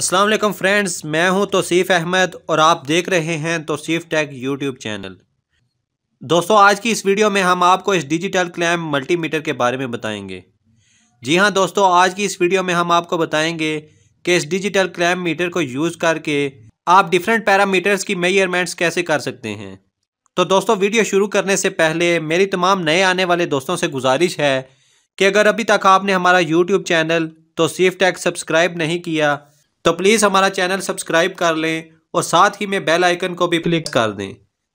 अस्सलाम वालेकुम फ्रेंड्स मैं हूं तोसीफ़ अहमद और आप देख रहे हैं तोसीफ़ टैग यूट्यूब चैनल दोस्तों आज की इस वीडियो में हम आपको इस डिजिटल क्लैम मल्टीमीटर के बारे में बताएंगे जी हां दोस्तों आज की इस वीडियो में हम आपको बताएंगे कि इस डिजिटल क्लैम मीटर को यूज़ करके आप डिफरेंट पैरामीटर्स की मेयरमेंट्स कैसे कर सकते हैं तो दोस्तों वीडियो शुरू करने से पहले मेरी तमाम नए आने वाले दोस्तों से गुजारिश है कि अगर अभी तक आपने हमारा यूट्यूब चैनल तो सीफ टैग सब्सक्राइब नहीं किया तो प्लीज़ हमारा चैनल सब्सक्राइब कर लें और साथ ही में बेल आइकन को भी क्लिक कर दें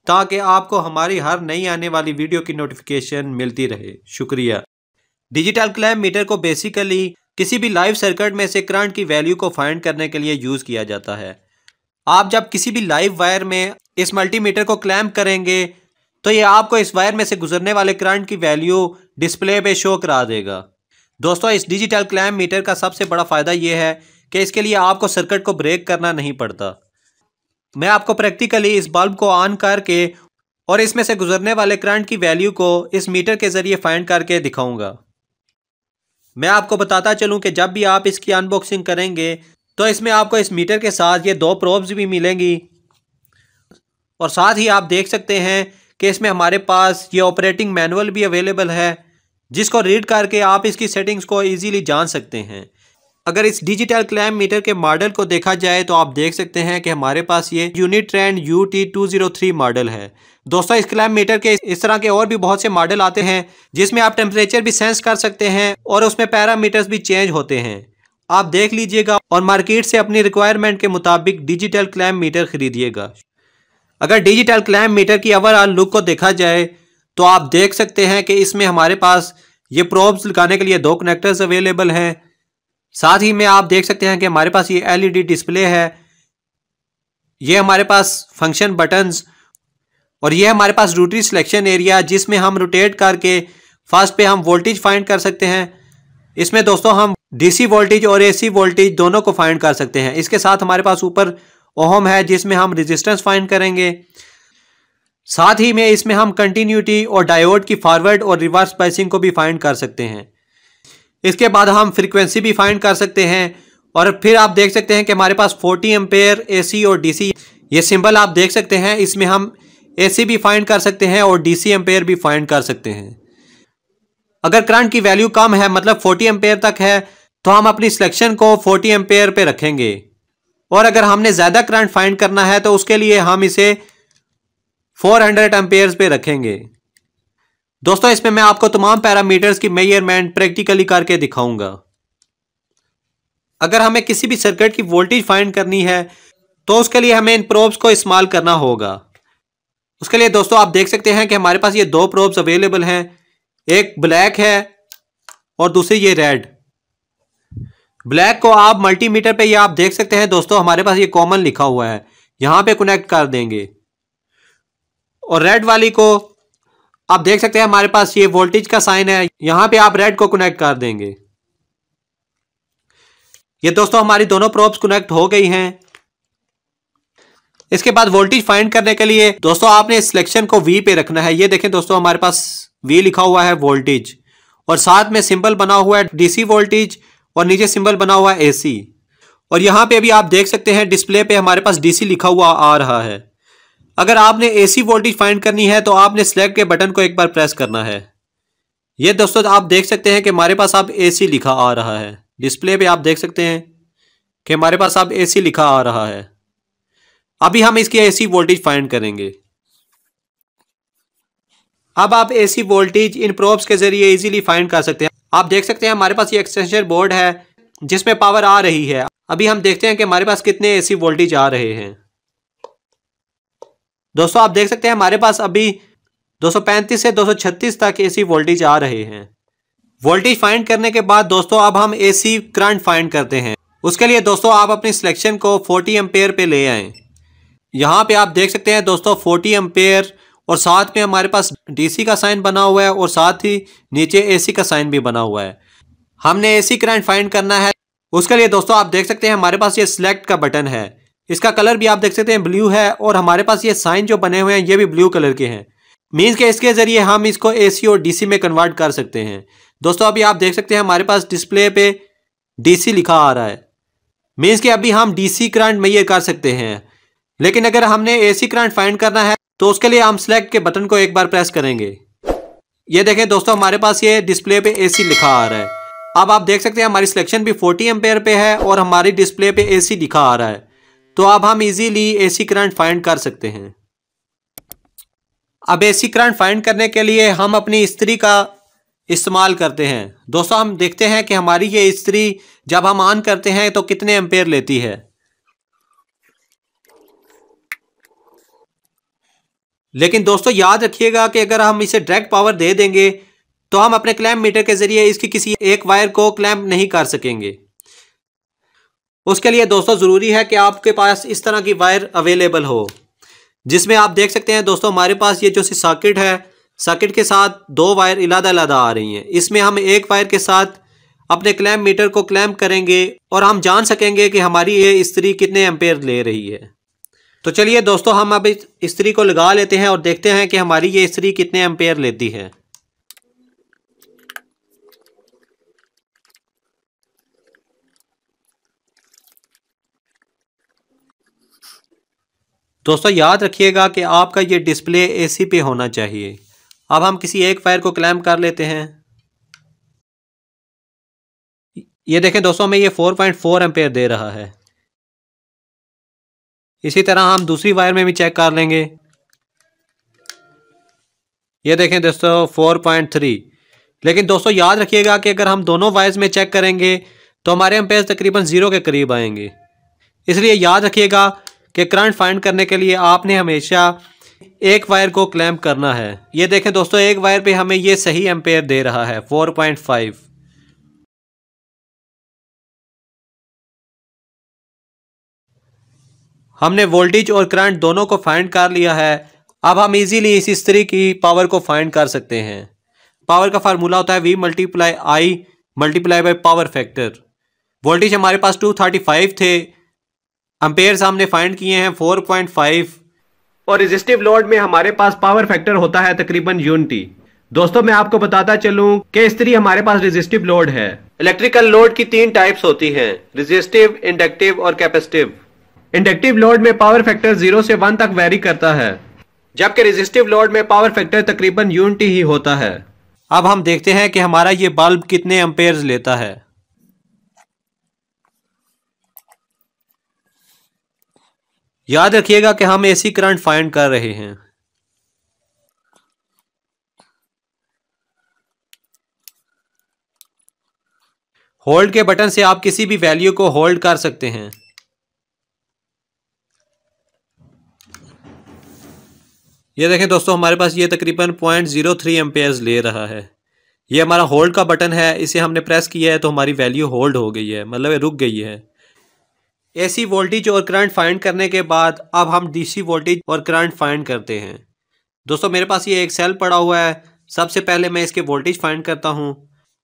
ताकि आपको हमारी हर नई आने वाली वीडियो की नोटिफिकेशन मिलती रहे शुक्रिया डिजिटल क्लैम मीटर को बेसिकली किसी भी लाइव सर्किट में से करंट की वैल्यू को फाइंड करने के लिए यूज़ किया जाता है आप जब किसी भी लाइव वायर में इस मल्टीमीटर को क्लैम्प करेंगे तो ये आपको इस वायर में से गुजरने वाले करंट की वैल्यू डिस्प्ले पे शो करा देगा दोस्तों इस डिजिटल क्लैम मीटर का सबसे बड़ा फ़ायदा ये है कि इसके लिए आपको सर्किट को ब्रेक करना नहीं पड़ता मैं आपको प्रैक्टिकली इस बल्ब को ऑन करके और इसमें से गुजरने वाले करंट की वैल्यू को इस मीटर के ज़रिए फाइंड करके दिखाऊंगा मैं आपको बताता चलूं कि जब भी आप इसकी अनबॉक्सिंग करेंगे तो इसमें आपको इस मीटर के साथ ये दो प्रोब्स भी मिलेंगी और साथ ही आप देख सकते हैं कि इसमें हमारे पास ये ऑपरेटिंग मैनुअल भी अवेलेबल है जिसको रीड करके आप इसकी सेटिंग्स को ईजीली जान सकते हैं अगर इस डिजिटल क्लैम मीटर के मॉडल को देखा जाए तो आप देख सकते हैं कि हमारे पास ये unit trend U T two zero three model है दोस्तों इस क्लैम मीटर के इस तरह के और भी बहुत से मॉडल आते हैं जिसमें आप टेम्परेचर भी सेंस कर सकते हैं और उसमें पैरामीटर्स भी चेंज होते हैं आप देख लीजिएगा और मार्केट से अपनी रिक्वायरमेंट के मुताबिक डिजिटल क्लैम मीटर खरीदिएगा अगर डिजिटल क्लैम मीटर की ओवरऑल लुक को देखा जाए तो आप देख सकते हैं कि इसमें हमारे पास ये प्रोब्स लगाने के लिए दो कनेक्टर्स अवेलेबल हैं साथ ही में आप देख सकते हैं कि हमारे पास ये एलईडी डिस्प्ले e है ये हमारे पास फंक्शन बटन्स और ये हमारे पास रोटरी सिलेक्शन एरिया जिसमें हम रोटेट करके फर्स्ट पे हम वोल्टेज फाइंड कर सकते हैं इसमें दोस्तों हम डीसी वोल्टेज और एसी वोल्टेज दोनों को फाइंड कर सकते हैं इसके साथ हमारे पास ऊपर ओहम है जिसमें हम रेजिस्टेंस फाइंड करेंगे साथ ही में इसमें हम कंटिन्यूटी और डायोड की फॉरवर्ड और रिवर्स प्राइसिंग को भी फाइंड कर सकते हैं इसके बाद हम फ्रीक्वेंसी भी फाइंड कर सकते हैं और फिर आप देख सकते हैं कि हमारे पास 40 एम्पेयर एसी और डीसी ये सिंबल आप देख सकते हैं इसमें हम एसी भी फाइंड कर सकते हैं और डीसी एम्पेयर भी फाइंड कर सकते हैं अगर करंट की वैल्यू कम है मतलब 40 एम्पेयर तक है तो हम अपनी सिलेक्शन को 40 एम्पेयर पे रखेंगे और अगर हमने ज़्यादा करंट फाइंड करना है तो उसके लिए हम इसे फोर हंड्रेड एम्पेयर पे रखेंगे दोस्तों इसमें मैं आपको तमाम पैरामीटर्स की मेयरमेंट प्रैक्टिकली करके दिखाऊंगा अगर हमें किसी भी सर्किट की वोल्टेज फाइंड करनी है तो उसके लिए हमें इन प्रोब्स को इस्तेमाल करना होगा उसके लिए दोस्तों आप देख सकते हैं कि हमारे पास ये दो प्रोब्स अवेलेबल हैं एक ब्लैक है और दूसरी ये रेड ब्लैक को आप मल्टीमीटर पे ये आप देख सकते हैं दोस्तों हमारे पास ये कॉमन लिखा हुआ है यहां पे कनेक्ट कर देंगे और रेड वाली को आप देख सकते हैं हमारे पास ये वोल्टेज का साइन है यहाँ पे आप रेड को कनेक्ट कर देंगे ये दोस्तों हमारी दोनों प्रोब्स कनेक्ट हो गई हैं इसके बाद वोल्टेज फाइंड करने के लिए दोस्तों आपने इस सिलेक्शन को वी पे रखना है ये देखें दोस्तों हमारे पास वी लिखा हुआ है वोल्टेज और साथ में सिंबल बना हुआ है डीसी वोल्टेज और नीचे सिंबल बना हुआ है एसी और यहां पे अभी आप देख सकते हैं डिस्प्ले पे हमारे पास डीसी लिखा हुआ आ रहा है अगर आपने एसी वोल्टेज फाइंड करनी है तो आपने सिलेक्ट के बटन को एक बार प्रेस करना है ये दोस्तों आप देख सकते हैं कि हमारे पास आप एसी लिखा आ रहा है डिस्प्ले पे आप देख सकते हैं कि हमारे पास आप एसी लिखा आ रहा है अभी हम इसकी एसी वोल्टेज फाइंड करेंगे अब आप एसी वोल्टेज इन प्रोब्स के जरिए इजीली फाइंड कर सकते हैं आप देख सकते हैं हमारे पास ये एक्सटेंशन बोर्ड है जिसमें पावर आ रही है अभी हम देखते हैं कि हमारे पास कितने एसी वोल्टेज आ रहे हैं दोस्तों आप देख सकते हैं हमारे पास अभी 235 से 236 तक एसी वोल्टेज आ रहे हैं वोल्टेज फाइंड करने के बाद दोस्तों अब हम एसी करंट फाइंड करते हैं उसके लिए दोस्तों आप अपनी सिलेक्शन को 40 एम्पेयर पे ले आए यहाँ पे आप देख सकते हैं दोस्तों 40 एम्पेयर और साथ में हमारे पास डीसी का साइन बना हुआ है और साथ ही नीचे ए का साइन भी बना हुआ है हमने ए करंट फाइंड करना है उसके लिए दोस्तों आप देख सकते हैं हमारे पास ये सिलेक्ट का बटन है इसका कलर भी आप देख सकते हैं ब्लू है और हमारे पास ये साइन जो बने हुए हैं ये भी ब्लू कलर के हैं मीन्स के इसके ज़रिए हम इसको एसी और डीसी में कन्वर्ट कर सकते हैं दोस्तों अभी आप देख सकते हैं हमारे पास डिस्प्ले पे डीसी लिखा आ रहा है मीन्स के अभी हम डीसी करंट मेयर कर सकते हैं लेकिन अगर हमने एसी करंट फाइंड करना है तो उसके लिए हम सेलेक्ट के बटन को एक बार प्रेस करेंगे ये देखें दोस्तों हमारे पास ये डिस्प्ले पे सी लिखा आ रहा है अब आप देख सकते हैं हमारी सिलेक्शन भी 40 एम्पेयर पे है और हमारी डिस्प्ले पे सी लिखा आ रहा है तो अब हम इजीली एसी करंट फाइंड कर सकते हैं अब एसी करंट फाइंड करने के लिए हम अपनी स्त्री का इस्तेमाल करते हैं दोस्तों हम देखते हैं कि हमारी ये स्त्री जब हम ऑन करते हैं तो कितने एम्पेयर लेती है लेकिन दोस्तों याद रखिएगा कि अगर हम इसे डायरेक्ट पावर दे देंगे तो हम अपने क्लैम्प मीटर के जरिए इसकी किसी एक वायर को क्लैम्प नहीं कर सकेंगे उसके लिए दोस्तों ज़रूरी है कि आपके पास इस तरह की वायर अवेलेबल हो जिसमें आप देख सकते हैं दोस्तों हमारे पास ये जो सी साकिट है साकिट के साथ दो वायर इलादा इलादा आ रही हैं इसमें हम एक वायर के साथ अपने क्लैम मीटर को क्लैम्प करेंगे और हम जान सकेंगे कि हमारी ये स्त्री कितने एम्पेयर ले रही है तो चलिए दोस्तों हम अब इस स्त्री को लगा लेते हैं और देखते हैं कि हमारी ये स्त्री कितने एम्पेयर लेती है दोस्तों याद रखिएगा कि आपका ये डिस्प्ले एसी पे होना चाहिए अब हम किसी एक फायर को क्लैम कर लेते हैं ये देखें दोस्तों हमें ये 4.4 पॉइंट एम्पेयर दे रहा है इसी तरह हम दूसरी वायर में भी चेक कर लेंगे ये देखें दोस्तों 4.3 लेकिन दोस्तों याद रखिएगा कि अगर हम दोनों वायर्स में चेक करेंगे तो हमारे एम्पेयर तकरीबन ज़ीरो के करीब आएंगे इसलिए याद रखिएगा कि करंट फाइंड करने के लिए आपने हमेशा एक वायर को क्लैम्प करना है ये देखें दोस्तों एक वायर पे हमें ये सही एम्पेयर दे रहा है 4.5 हमने वोल्टेज और करंट दोनों को फाइंड कर लिया है अब हम इजीली इस स्त्री की पावर को फाइंड कर सकते हैं पावर का फार्मूला होता है V multiply I multiply by power factor voltage हमारे पास 235 थे अंपेयर सामने फाइंड किए हैं 4.5 और रजिस्टिव लोड में हमारे पास पावर फैक्टर होता है तकरीबन यूनिटी दोस्तों मैं आपको बताता चलूं कि इस तरह हमारे पास रजिस्टिव लोड है इलेक्ट्रिकल लोड की तीन टाइप्स होती हैं रजिस्टिव इंडक्टिव और कैपेसिटिव इंडक्टिव लोड में पावर फैक्टर जीरो से वन तक वेरी करता है जबकि रजिस्टिव लोड में पावर फैक्टर तकरीबन यूनिटी ही होता है अब हम देखते हैं कि हमारा ये बल्ब कितने अम्पेयर लेता है याद रखिएगा कि हम एसी करंट फाइंड कर रहे हैं होल्ड के बटन से आप किसी भी वैल्यू को होल्ड कर सकते हैं ये देखें दोस्तों हमारे पास ये तकरीबन पॉइंट जीरो थ्री एम्पेयर्स ले रहा है ये हमारा होल्ड का बटन है इसे हमने प्रेस किया है तो हमारी वैल्यू होल्ड हो गई है मतलब रुक गई है एसी वोल्टेज और करंट फाइंड करने के बाद अब हम डीसी वोल्टेज और करंट फाइंड करते हैं दोस्तों मेरे पास ये एक सेल पड़ा हुआ है सबसे पहले मैं इसके वोल्टेज फाइंड करता हूँ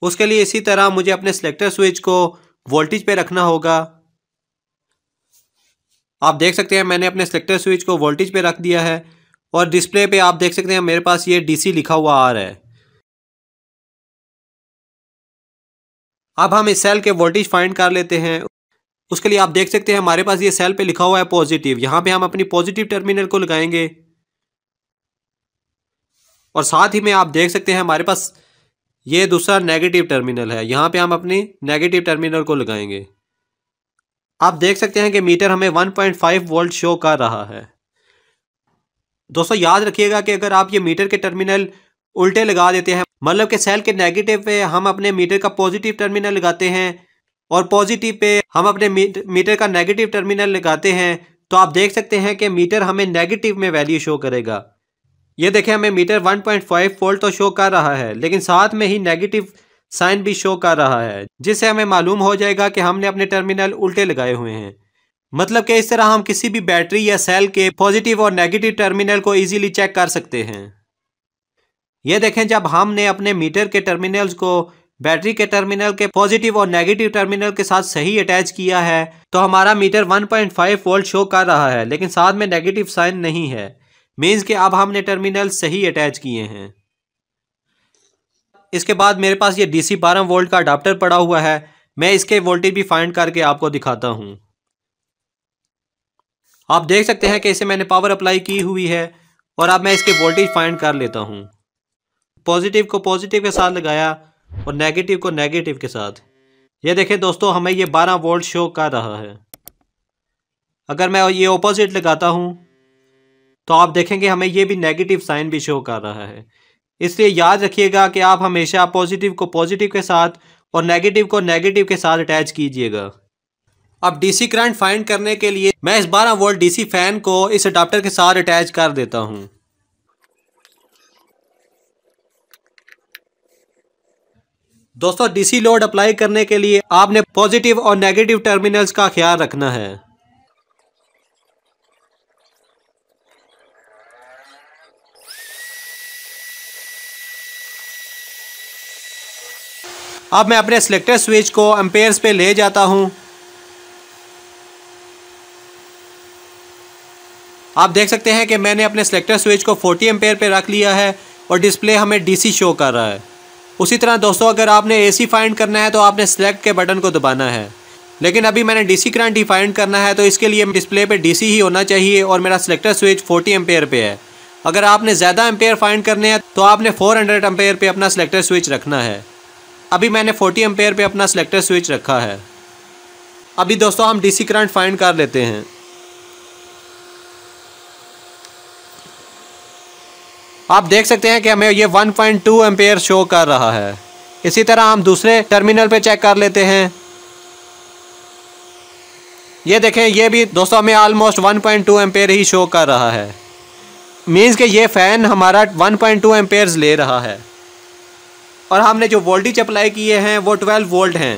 उसके लिए इसी तरह मुझे अपने सिलेक्टर स्विच को वोल्टेज पे रखना होगा आप देख सकते हैं मैंने अपने सिलेक्टर स्विच को वोल्टेज पे रख दिया है और डिस्प्ले पे आप देख सकते हैं मेरे पास ये डीसी लिखा हुआ आ रहा है अब हम इस सेल के वोल्टेज फाइंड कर लेते हैं उसके लिए आप देख सकते हैं हमारे पास ये सेल पे लिखा हुआ है पॉजिटिव यहाँ पे हम अपनी पॉजिटिव टर्मिनल को लगाएंगे और साथ ही में आप देख सकते हैं हमारे पास ये दूसरा नेगेटिव टर्मिनल है यहां पे हम अपनी नेगेटिव टर्मिनल को लगाएंगे आप देख सकते हैं कि मीटर हमें 1.5 वोल्ट शो कर रहा है दोस्तों याद रखिएगा कि अगर आप ये मीटर के टर्मिनल उल्टे लगा देते हैं मतलब कि सेल के नेगेटिव पे हम अपने मीटर का पॉजिटिव टर्मिनल लगाते हैं और पॉजिटिव पे हम अपने मीटर का नेगेटिव टर्मिनल लगाते हैं तो आप देख सकते हैं कि मीटर हमें नेगेटिव में वैल्यू शो करेगा ये देखें हमें मीटर 1.5 वोल्ट तो शो कर रहा है लेकिन साथ में ही नेगेटिव साइन भी शो कर रहा है जिससे हमें मालूम हो जाएगा कि हमने अपने टर्मिनल उल्टे लगाए हुए हैं मतलब कि इस तरह हम किसी भी बैटरी या सेल के पॉजिटिव और नेगेटिव टर्मिनल को ईजिली चेक कर सकते हैं यह देखें जब हमने अपने मीटर के टर्मिनल्स को बैटरी के टर्मिनल के पॉजिटिव और नेगेटिव टर्मिनल के साथ सही अटैच किया है तो हमारा मीटर 1.5 वोल्ट शो कर रहा है लेकिन साथ में नेगेटिव साइन नहीं है मीन्स कि अब हमने टर्मिनल सही अटैच किए हैं इसके बाद मेरे पास ये डीसी 12 वोल्ट का अडाप्टर पड़ा हुआ है मैं इसके वोल्टेज भी फाइंड करके आपको दिखाता हूँ आप देख सकते हैं कि इसे मैंने पावर अप्लाई की हुई है और अब मैं इसके वोल्टेज फाइंड कर लेता हूँ पॉजिटिव को पॉजिटिव के साथ लगाया और नेगेटिव को नेगेटिव के साथ ये देखें दोस्तों हमें ये 12 वोल्ट शो कर रहा है अगर मैं ये ऑपोजिट लगाता हूँ तो आप देखेंगे हमें ये भी नेगेटिव साइन भी शो कर रहा है इसलिए याद रखिएगा कि आप हमेशा पॉजिटिव को पॉजिटिव के साथ और नेगेटिव को नेगेटिव के साथ अटैच कीजिएगा अब डीसी करंट फाइंड करने के लिए मैं इस 12 वोल्ट डीसी फैन को इस अडाप्टर के साथ अटैच कर देता हूँ दोस्तों डीसी लोड अप्लाई करने के लिए आपने पॉजिटिव और नेगेटिव टर्मिनल्स का ख्याल रखना है अब मैं अपने सिलेक्टर स्विच को एम्पेयर्स पे ले जाता हूं आप देख सकते हैं कि मैंने अपने सिलेक्टर स्विच को 40 एम्पेयर पे रख लिया है और डिस्प्ले हमें डीसी शो कर रहा है उसी तरह दोस्तों अगर आपने सी फाइंड करना है तो आपने सेलेक्ट के बटन को दबाना है लेकिन अभी मैंने डी सी करंट ही फाइंड करना है तो इसके लिए डिस्प्ले डी सी ही होना चाहिए और मेरा selector switch forty ampere per है अगर आपने ज़्यादा एम्पेयर फाइंड करने हैं तो आपने 400 हंड्रेड एम्पेयर पर अपना सिलेक्टर स्विच रखना है अभी मैंने 40 एम्पेयर पे अपना सिलेक्टर स्विच रखा है अभी दोस्तों हम डीसी करंट फाइंड कर लेते हैं आप देख सकते हैं कि हमें ये 1.2 पॉइंट शो कर रहा है इसी तरह हम दूसरे टर्मिनल पे चेक कर लेते हैं ये देखें ये भी दोस्तों हमें ऑलमोस्ट 1.2 पॉइंट ही शो कर रहा है मीन्स कि ये फ़ैन हमारा 1.2 पॉइंट ले रहा है और हमने जो वोल्टेज अप्लाई किए हैं वो 12 वोल्ट हैं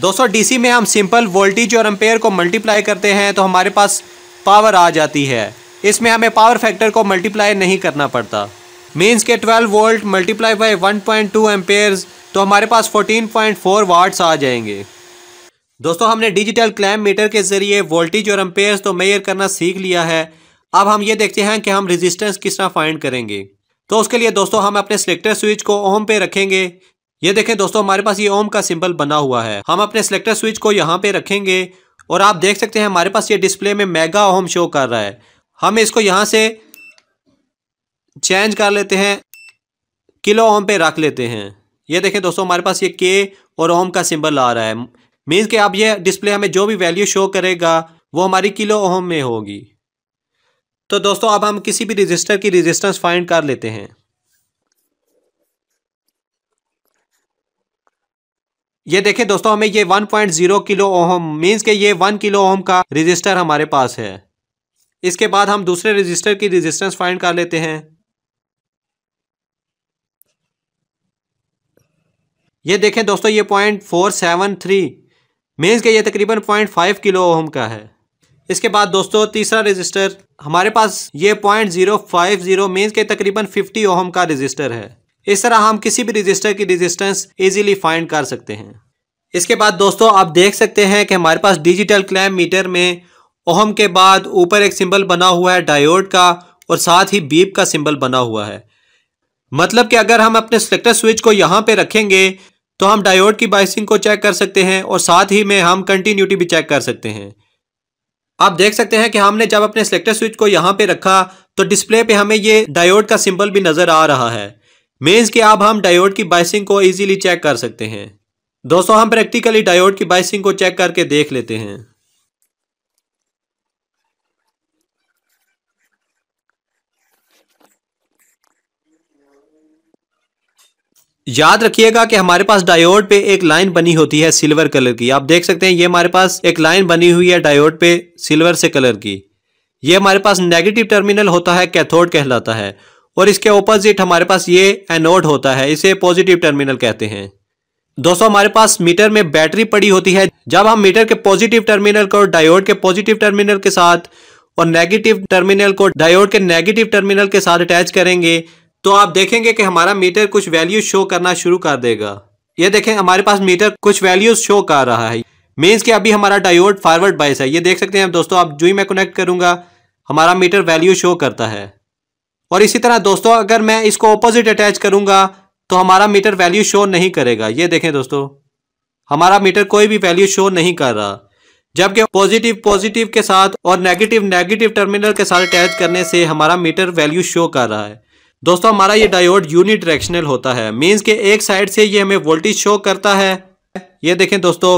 दोस्तों डीसी में हम सिंपल वोल्टेज और एम्पेयर को मल्टीप्लाई करते हैं तो हमारे पास पावर आ जाती है इसमें हमें पावर फैक्टर को मल्टीप्लाई नहीं करना पड़ता मीन्स के 12 वोल्ट मल्टीप्लाई बाई 1.2 पॉइंट तो हमारे पास 14.4 वाट्स आ जाएंगे दोस्तों हमने डिजिटल क्लैम मीटर के ज़रिए वोल्टेज और एम्पेयर्स तो मेयर करना सीख लिया है अब हम ये देखते हैं कि हम रेजिस्टेंस किस तरह फाइंड करेंगे तो उसके लिए दोस्तों हम अपने सिलेक्टर स्विच को ओम पे रखेंगे ये देखें दोस्तों हमारे पास ये ओम का सिंबल बना हुआ है हम अपने सिलेक्टर स्विच को यहाँ पे रखेंगे और आप देख सकते हैं हमारे पास ये डिस्प्ले में मेगा ओम शो कर रहा है हम इसको यहाँ से चेंज कर लेते हैं किलो ओम पे रख लेते हैं ये देखें दोस्तों हमारे पास ये के और ओम का सिंबल आ रहा है मीन्स कि अब ये डिस्प्ले हमें जो भी वैल्यू शो करेगा वो हमारी किलो ओम में होगी तो दोस्तों अब हम किसी भी रजिस्टर की रजिस्टेंस फाइंड कर लेते हैं ये देखें दोस्तों हमें ये 1.0 किलो ओम मीन्स के ये 1 किलो ओम का रजिस्टर हमारे पास है इसके बाद हम दूसरे रजिस्टर की रेजिस्टेंस फाइंड कर लेते हैं ये देखें दोस्तों ये point four seven three means के ये तकरीबन पॉइंट फाइव किलो ओम का है इसके बाद दोस्तों तीसरा रजिस्टर हमारे पास ये point zero five zero means के तकरीबन फिफ्टी ओहम का रजिस्टर है इस तरह हम किसी भी रजिस्टर की रजिस्टेंस इजीली फाइंड कर सकते हैं इसके बाद दोस्तों आप देख सकते हैं कि हमारे पास डिजिटल क्लैम मीटर में ओहम के बाद ऊपर एक सिंबल बना हुआ है डायोड का और साथ ही बीप का सिंबल बना हुआ है मतलब कि अगर हम अपने सिलेक्टर स्विच को यहाँ पे रखेंगे तो हम डायोड की बाइसिंग को चेक कर सकते हैं और साथ ही में हम कंटिन्यूटी भी चेक कर सकते हैं आप देख सकते हैं कि हमने जब अपने सिलेक्टर स्विच को यहाँ पे रखा तो डिस्प्ले पे हमें ये डायोड का सिंबल भी नज़र आ रहा है मीन्स कि अब हम डायोड की बाइसिंग को ईजिली चेक कर सकते हैं दोस्तों हम प्रैक्टिकली डायोड की बाइसिंग को चेक करके देख लेते हैं याद रखिएगा कि हमारे पास डायोड पे एक लाइन बनी होती है सिल्वर कलर की आप देख सकते हैं ये हमारे पास एक लाइन बनी हुई है डायोड पे सिल्वर से कलर की ये हमारे पास नेगेटिव टर्मिनल होता है कैथोड कहलाता है और इसके ऑपोजिट हमारे पास ये एनोड होता है इसे पॉजिटिव टर्मिनल कहते हैं दोस्तों हमारे पास मीटर में बैटरी पड़ी होती है जब हम मीटर के पॉजिटिव टर्मिनल को डायोड के पॉजिटिव टर्मिनल के साथ और नेगेटिव टर्मिनल को डायोड के नेगेटिव टर्मिनल के साथ अटैच करेंगे तो आप देखेंगे कि हमारा मीटर कुछ वैल्यू शो करना शुरू कर देगा ये देखें हमारे पास मीटर कुछ वैल्यूज शो कर रहा है मीन्स कि अभी हमारा डायोड फॉरवर्ड बाइस है ये देख सकते हैं दोस्तों आप जो ही मैं कनेक्ट करूंगा हमारा मीटर वैल्यू शो करता है और इसी तरह दोस्तों अगर मैं इसको ऑपोजिट अटैच करूंगा तो हमारा मीटर वैल्यू शो नहीं करेगा ये देखें दोस्तों हमारा मीटर कोई भी वैल्यू शो नहीं कर रहा जबकि पॉजिटिव पॉजिटिव के साथ और नेगेटिव नेगेटिव टर्मिनल के साथ अटैच करने से हमारा मीटर वैल्यू शो कर रहा है दोस्तों हमारा ये डायोड यूनिडायरेक्शनल होता है मीन्स के एक साइड से ये हमें वोल्टेज शो करता है ये देखें दोस्तों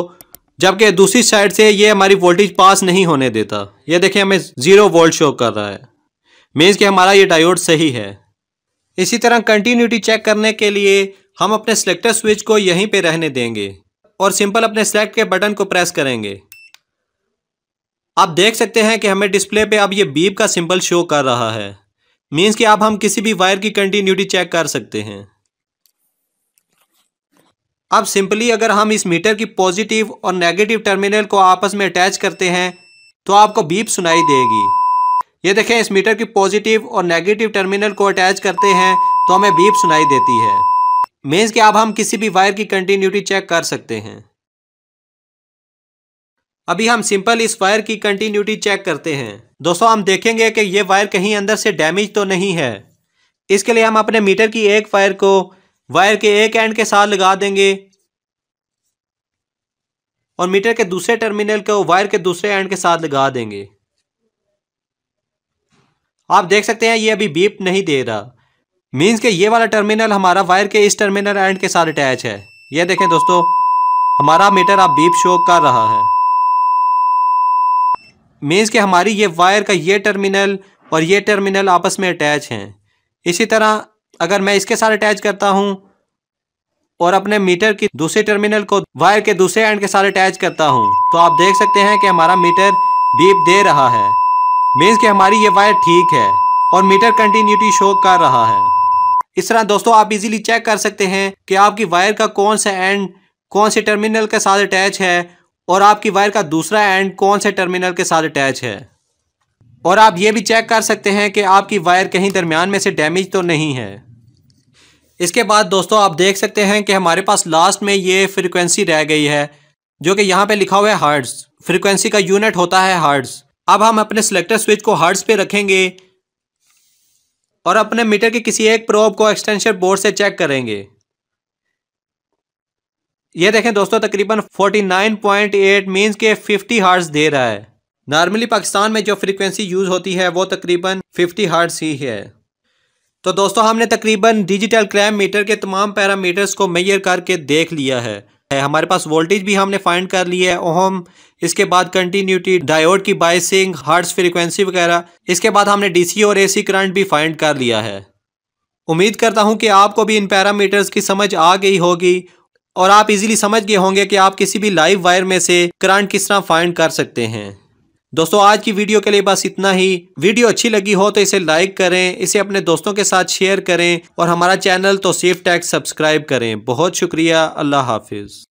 जबकि दूसरी साइड से ये हमारी वोल्टेज पास नहीं होने देता ये देखें हमें ज़ीरो वोल्ट शो कर रहा है मीन्स कि हमारा ये डायोड सही है इसी तरह कंटिन्यूटी चेक करने के लिए हम अपने सिलेक्टर स्विच को यहीं पे रहने देंगे और सिंपल अपने सेलेक्ट के बटन को प्रेस करेंगे आप देख सकते हैं कि हमें डिस्प्ले पे अब ये बीप का सिंबल शो कर रहा है मीन्स कि आप हम किसी भी वायर की कंटिन्यूटी चेक कर सकते हैं अब सिंपली अगर हम इस मीटर की पॉजिटिव और नेगेटिव टर्मिनल को आपस में अटैच करते हैं तो आपको बीप सुनाई देगी ये देखें इस मीटर की पॉजिटिव और नेगेटिव टर्मिनल को अटैच करते हैं तो हमें बीप सुनाई देती है मीन्स कि अब हम किसी भी वायर की कंटिन्यूटी चेक कर सकते हैं अभी हम सिंपल इस वायर की कंटिन्यूटी चेक करते हैं दोस्तों हम देखेंगे कि ये वायर कहीं अंदर से डैमेज तो नहीं है इसके लिए हम अपने मीटर की एक वायर को वायर के एक एंड के साथ लगा देंगे और मीटर के दूसरे टर्मिनल को वायर के दूसरे एंड के साथ लगा देंगे आप देख सकते हैं ये अभी बीप नहीं दे रहा मीन्स के ये वाला टर्मिनल हमारा वायर के इस टर्मिनल एंड के साथ अटैच है ये देखें दोस्तों हमारा मीटर अब बीप शो कर रहा है मीन्स कि हमारी ये वायर का ये टर्मिनल और ये टर्मिनल आपस में अटैच हैं इसी तरह अगर मैं इसके साथ अटैच करता हूँ और अपने मीटर की दूसरे टर्मिनल को वायर के दूसरे एंड के साथ अटैच करता हूँ तो आप देख सकते हैं कि हमारा मीटर बीप दे रहा है मीन्स कि हमारी ये वायर ठीक है और मीटर कंटिन्यूटी शो कर रहा है इस तरह दोस्तों आप इजीली चेक कर सकते हैं कि आपकी वायर का कौन सा एंड कौन से टर्मिनल के साथ अटैच है और आपकी वायर का दूसरा एंड कौन से टर्मिनल के साथ अटैच है और आप ये भी चेक कर सकते हैं कि आपकी वायर कहीं दरमियान में से डैमेज तो नहीं है इसके बाद दोस्तों आप देख सकते हैं कि हमारे पास लास्ट में ये फ्रिक्वेंसी रह गई है जो कि यहाँ पे लिखा हुआ है हर्ट्स फ्रिक्वेंसी का यूनिट होता है हर्ट्स अब हम अपने सिलेक्टर स्विच को हर्ट्स पे रखेंगे और अपने मीटर के किसी एक प्रोब को एक्सटेंशन बोर्ड से चेक करेंगे ये देखें दोस्तों तकरीबन 49.8 मींस के 50 हार्ट दे रहा है नॉर्मली पाकिस्तान में जो फ्रीक्वेंसी यूज़ होती है वो तकरीबन 50 हार्ट्स ही है तो दोस्तों हमने तकरीबन डिजिटल क्रैम मीटर के तमाम पैरामीटर्स को मेयर करके देख लिया है हमारे पास वोल्टेज भी हमने फाइंड कर लिया है ओहम इसके बाद कंटिन्यूटी डायोड की बाइसिंग हार्ट्स फ्रीक्वेंसी वगैरह इसके बाद हमने डीसी और एसी करंट भी फाइंड कर लिया है उम्मीद करता हूं कि आपको भी इन पैरामीटर्स की समझ आ गई होगी और आप इजीली समझ गए होंगे कि आप किसी भी लाइव वायर में से करंट किस तरह फाइंड कर सकते हैं दोस्तों आज की वीडियो के लिए बस इतना ही वीडियो अच्छी लगी हो तो इसे लाइक करें इसे अपने दोस्तों के साथ शेयर करें और हमारा चैनल तो सेफ टैक्स सब्सक्राइब करें बहुत शुक्रिया अल्लाह हाफिज़